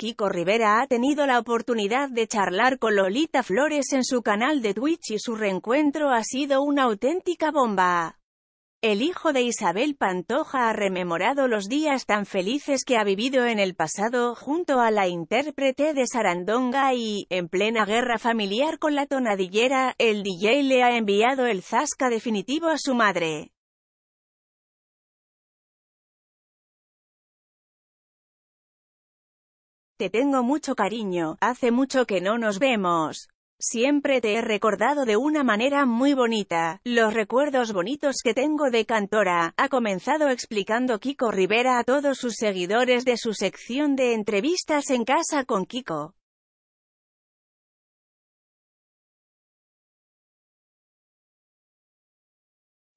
Kiko Rivera ha tenido la oportunidad de charlar con Lolita Flores en su canal de Twitch y su reencuentro ha sido una auténtica bomba. El hijo de Isabel Pantoja ha rememorado los días tan felices que ha vivido en el pasado, junto a la intérprete de Sarandonga y, en plena guerra familiar con la tonadillera, el DJ le ha enviado el zasca definitivo a su madre. Te tengo mucho cariño, hace mucho que no nos vemos. Siempre te he recordado de una manera muy bonita. Los recuerdos bonitos que tengo de Cantora, ha comenzado explicando Kiko Rivera a todos sus seguidores de su sección de entrevistas en casa con Kiko.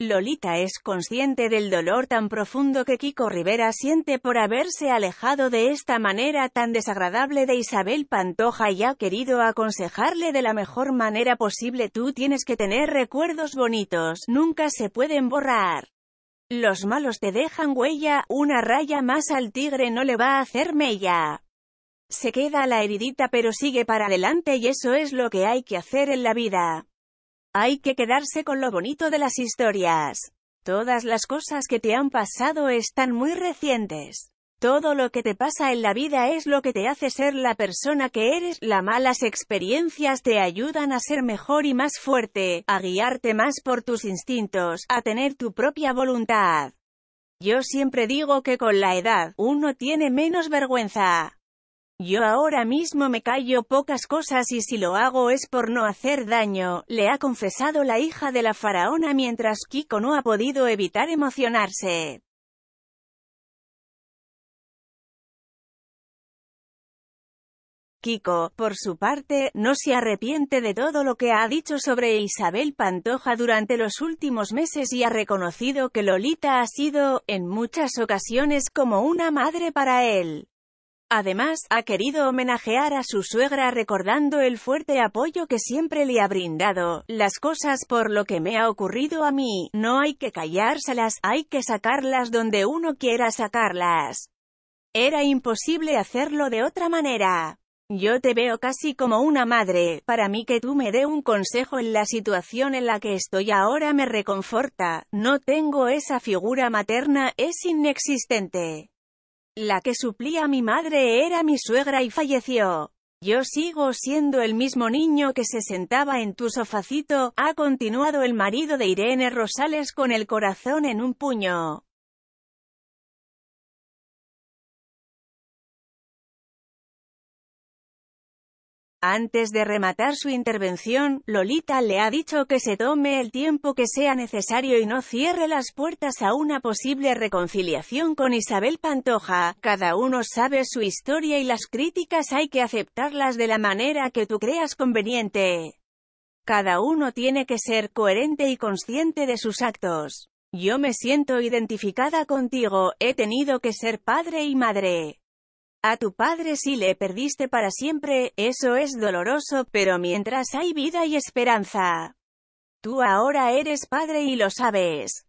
Lolita es consciente del dolor tan profundo que Kiko Rivera siente por haberse alejado de esta manera tan desagradable de Isabel Pantoja y ha querido aconsejarle de la mejor manera posible tú tienes que tener recuerdos bonitos, nunca se pueden borrar. Los malos te dejan huella, una raya más al tigre no le va a hacer mella. Se queda la heridita pero sigue para adelante y eso es lo que hay que hacer en la vida. Hay que quedarse con lo bonito de las historias. Todas las cosas que te han pasado están muy recientes. Todo lo que te pasa en la vida es lo que te hace ser la persona que eres. Las malas experiencias te ayudan a ser mejor y más fuerte, a guiarte más por tus instintos, a tener tu propia voluntad. Yo siempre digo que con la edad, uno tiene menos vergüenza. Yo ahora mismo me callo pocas cosas y si lo hago es por no hacer daño, le ha confesado la hija de la faraona mientras Kiko no ha podido evitar emocionarse. Kiko, por su parte, no se arrepiente de todo lo que ha dicho sobre Isabel Pantoja durante los últimos meses y ha reconocido que Lolita ha sido, en muchas ocasiones, como una madre para él. Además, ha querido homenajear a su suegra recordando el fuerte apoyo que siempre le ha brindado. Las cosas por lo que me ha ocurrido a mí, no hay que callárselas, hay que sacarlas donde uno quiera sacarlas. Era imposible hacerlo de otra manera. Yo te veo casi como una madre, para mí que tú me dé un consejo en la situación en la que estoy ahora me reconforta, no tengo esa figura materna, es inexistente. La que suplía a mi madre era mi suegra y falleció. Yo sigo siendo el mismo niño que se sentaba en tu sofacito, ha continuado el marido de Irene Rosales con el corazón en un puño. Antes de rematar su intervención, Lolita le ha dicho que se tome el tiempo que sea necesario y no cierre las puertas a una posible reconciliación con Isabel Pantoja. Cada uno sabe su historia y las críticas hay que aceptarlas de la manera que tú creas conveniente. Cada uno tiene que ser coherente y consciente de sus actos. Yo me siento identificada contigo, he tenido que ser padre y madre a tu padre si le perdiste para siempre, eso es doloroso, pero mientras hay vida y esperanza. Tú ahora eres padre y lo sabes.